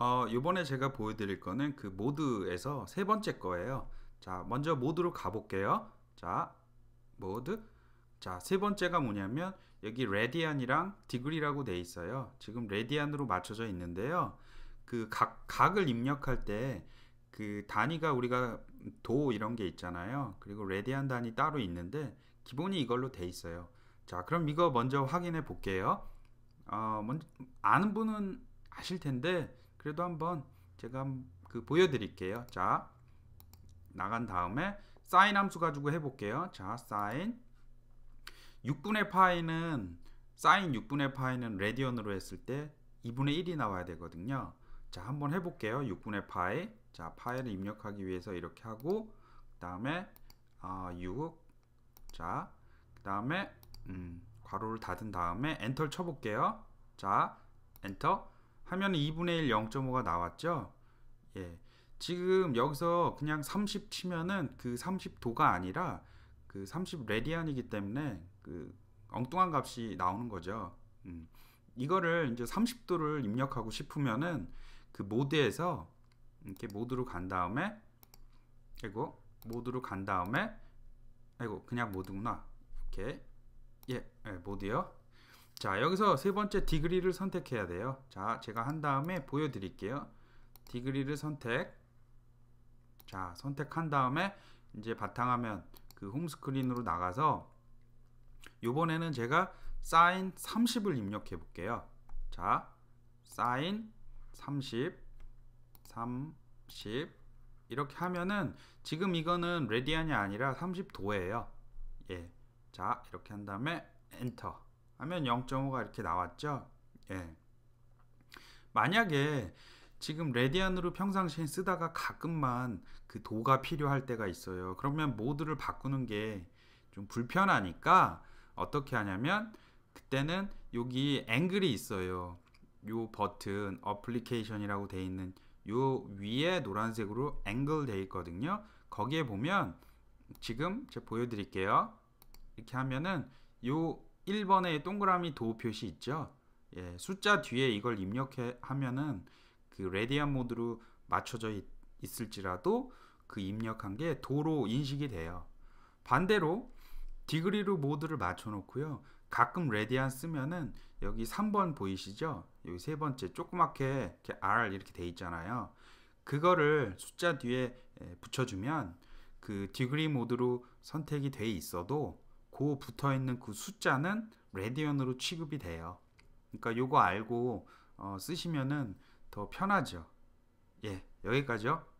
어, 이번에 제가 보여드릴 거는 그 모드에서 세 번째 거예요. 자, 먼저 모드로 가볼게요. 자, 모드. 자, 세 번째가 뭐냐면 여기 레디안이랑 디그리라고 돼 있어요. 지금 레디안으로 맞춰져 있는데요. 그 각, 각을 입력할 때 그 단위가 우리가 도 이런 게 있잖아요. 그리고 레디안 단위 따로 있는데 기본이 이걸로 돼 있어요. 자, 그럼 이거 먼저 확인해 볼게요. 어, 먼저 아는 분은 아실 텐데 그래도 한번 제가 그 보여드릴게요. 자, 나간 다음에 사인 함수 가지고 해볼게요. 자, 사인 6분의 파이는 사인 6분의 파이는 레디언으로 했을 때 2분의 1이 나와야 되거든요. 자, 한번 해볼게요. 6분의 파이. 자, 파이를 입력하기 위해서 이렇게 하고 그 다음에 아, 6 자, 그 다음에 음, 괄호를 닫은 다음에 엔터를 쳐볼게요. 자, 엔터 하면 2분의 1 0.5가 나왔죠. 예. 지금 여기서 그냥 30 치면은 그 30도가 아니라 그 30 레디안이기 때문에 그 엉뚱한 값이 나오는 거죠. 음. 이거를 이제 30도를 입력하고 싶으면은 그 모드에서 이렇게 모드로 간 다음에 그리고 모드로 간 다음에 아이고 그냥 모드구나 이렇게 예, 예 모드요 자 여기서 세 번째 디그리를 선택해야 돼요 자 제가 한 다음에 보여드릴게요 디그리를 선택 자 선택한 다음에 이제 바탕화면 그 홈스크린으로 나가서 요번에는 제가 사인 30을 입력해 볼게요 자 사인 30 30 이렇게 하면은 지금 이거는 레디안이 아니라 30도예요 예 자 이렇게 한 다음에 엔터 하면 0.5가 이렇게 나왔죠. 예. 만약에 지금 레디안으로 평상시에 쓰다가 가끔만 그 도가 필요할 때가 있어요. 그러면 모드를 바꾸는 게 좀 불편하니까 어떻게 하냐면 그때는 여기 앵글이 있어요. 요 버튼 어플리케이션이라고 돼 있는 요 위에 노란색으로 앵글 돼 있거든요. 거기에 보면 지금 제가 보여드릴게요. 이렇게 하면은 요 1번에 동그라미 도 표시 있죠? 예, 숫자 뒤에 이걸 입력 하면은 그 레디안 모드로 맞춰져 있, 있을지라도 그 입력한 게 도로 인식이 돼요. 반대로 디그리로 모드를 맞춰 놓고요. 가끔 레디안 쓰면은 여기 3번 보이시죠? 여기 세 번째 조그맣게 이렇게 R 이렇게 돼 있잖아요. 그거를 숫자 뒤에 예, 붙여주면 그 디그리 모드로 선택이 돼 있어도 그 붙어 있는 그 숫자는 레디언으로 취급이 돼요. 그러니까 요거 알고 어, 쓰시면은 더 편하죠. 예, 여기까지요.